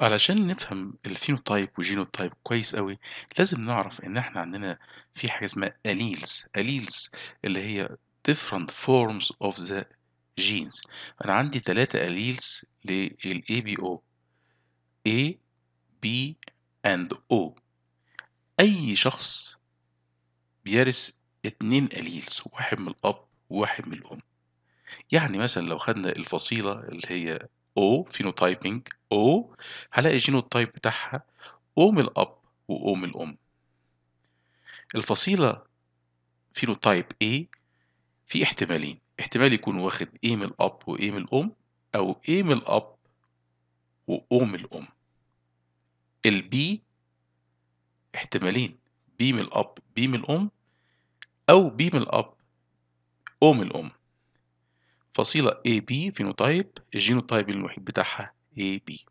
علشان نفهم الفينوتايب وجينوتايب كويس قوي لازم نعرف إن إحنا عندنا في حاجة اسمها alleles alleles اللي هي different forms of the genes أنا عندي ثلاثة alleles لل ABO A B and O أي شخص بيرث اتنين alleles واحد من الأب وواحد من الأم يعني مثلا لو خدنا الفصيلة اللي هي او فينوتايبنج او هلاقي جينوتايب بتاعها او من الاب واو من الام الفصيله فينوتايب A في احتمالين احتمال يكون واخد A من الاب و A من الام او A من الاب و O من الام البي احتمالين B من الاب B من الام او B من الاب O من الام فصيلة AB فينوتايب الجينوتايب المحيط بتاعها AB